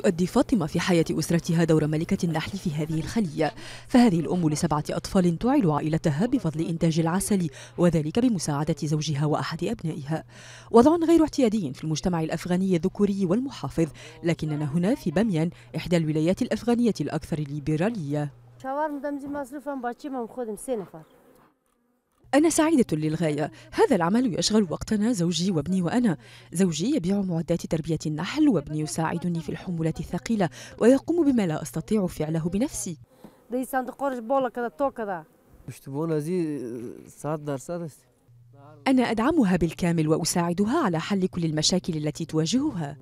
تؤدي فاطمة في حياة أسرتها دور ملكة النحل في هذه الخلية فهذه الأم لسبعة أطفال تعيل عائلتها بفضل إنتاج العسل وذلك بمساعدة زوجها وأحد أبنائها وضع غير اعتيادي في المجتمع الأفغاني الذكوري والمحافظ لكننا هنا في باميان إحدى الولايات الأفغانية الأكثر ليبرالية باتشي أنا سعيدة للغاية هذا العمل يشغل وقتنا زوجي وابني وأنا زوجي يبيع معدات تربية النحل وابني يساعدني في الحمولات الثقيلة ويقوم بما لا أستطيع فعله بنفسي أنا أدعمها بالكامل وأساعدها على حل كل المشاكل التي تواجهها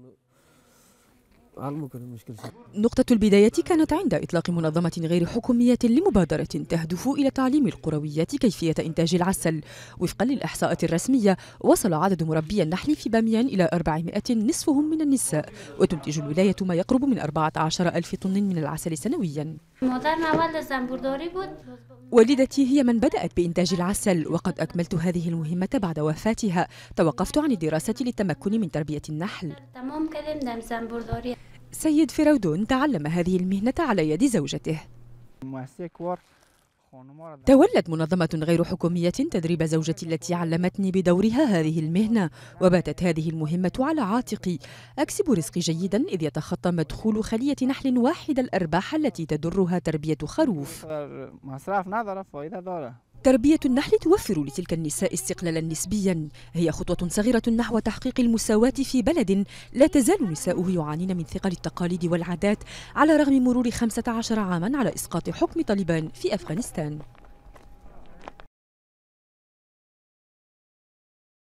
نقطة البداية كانت عند إطلاق منظمة غير حكومية لمبادرة تهدف إلى تعليم القرويات كيفية إنتاج العسل وفقا للإحصاءات الرسمية وصل عدد مربي النحل في باميان إلى 400 نصفهم من النساء وتنتج الولاية ما يقرب من 14 ألف طن من العسل سنويا والدتي هي من بدأت بإنتاج العسل وقد أكملت هذه المهمة بعد وفاتها توقفت عن الدراسة للتمكن من تربية النحل سيد فراودون تعلم هذه المهنة على يد زوجته تولت منظمة غير حكومية تدريب زوجتي التي علمتني بدورها هذه المهنة وباتت هذه المهمة على عاتقي أكسب رزقي جيدا إذ يتخطى مدخول خلية نحل واحد الأرباح التي تدرها تربية خروف تربية النحل توفر لتلك النساء استقلالا نسبيا هي خطوة صغيرة نحو تحقيق المساواة في بلد لا تزال نساؤه يعانين من ثقل التقاليد والعادات على رغم مرور 15 عاما على إسقاط حكم طالبان في أفغانستان